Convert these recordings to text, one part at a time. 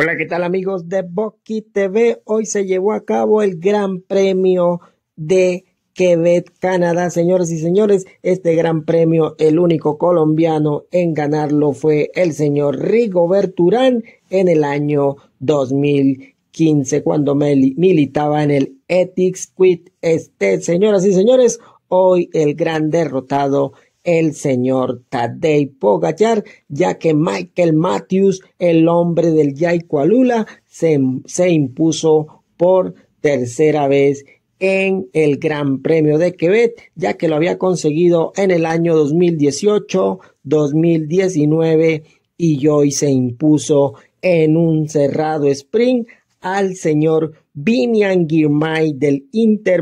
Hola, ¿qué tal amigos de Boqui TV? Hoy se llevó a cabo el Gran Premio de Quebec, Canadá. Señoras y señores, este gran premio, el único colombiano en ganarlo fue el señor Rigo Berturán en el año 2015, cuando militaba en el Ethics Quit Este. Señoras y señores, hoy el gran derrotado el señor Tadej Pogayar, ya que Michael Matthews, el hombre del Yaikualula, se, se impuso por tercera vez en el Gran Premio de Quebec, ya que lo había conseguido en el año 2018, 2019 y hoy se impuso en un cerrado sprint al señor Vinian Girmay del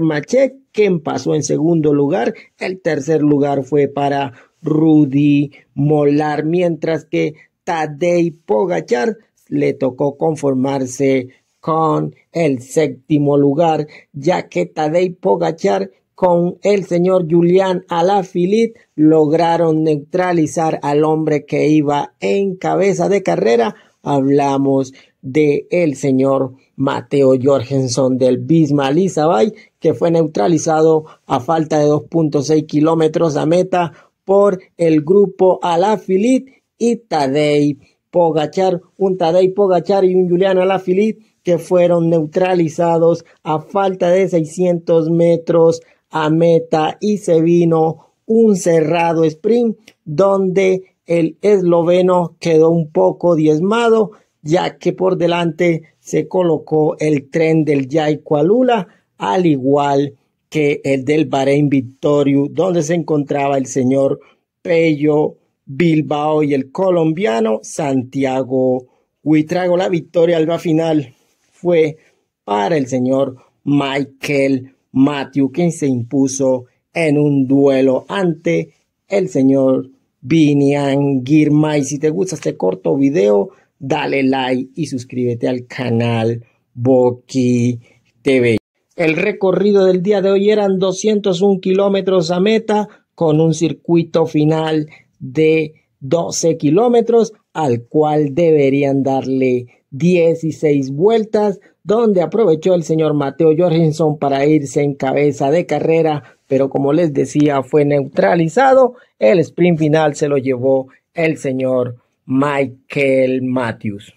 Machete, ¿Quién pasó en segundo lugar. El tercer lugar fue para Rudy Molar, mientras que Tadej Pogachar le tocó conformarse con el séptimo lugar, ya que Tadej Pogachar con el señor Julián Alaphilippe lograron neutralizar al hombre que iba en cabeza de carrera. Hablamos de el señor Mateo Jorgensen del Bisma Lizabay, que fue neutralizado a falta de 2.6 kilómetros a meta por el grupo Alafilit y Tadej Pogachar, un Tadej Pogachar y un Julián Alafilit que fueron neutralizados a falta de 600 metros a meta y se vino un cerrado sprint donde el esloveno quedó un poco diezmado ya que por delante se colocó el tren del Kualula... al igual que el del Bahrein Victorio, donde se encontraba el señor Pello Bilbao y el colombiano Santiago Huitrago. La victoria al final fue para el señor Michael Matthew, quien se impuso en un duelo ante el señor Vinian Guirmay... Si te gusta este corto video, dale like y suscríbete al canal Boqui TV. El recorrido del día de hoy eran 201 kilómetros a meta con un circuito final de 12 kilómetros al cual deberían darle 16 vueltas donde aprovechó el señor Mateo Jorgensen para irse en cabeza de carrera, pero como les decía fue neutralizado, el sprint final se lo llevó el señor Michael Matthews.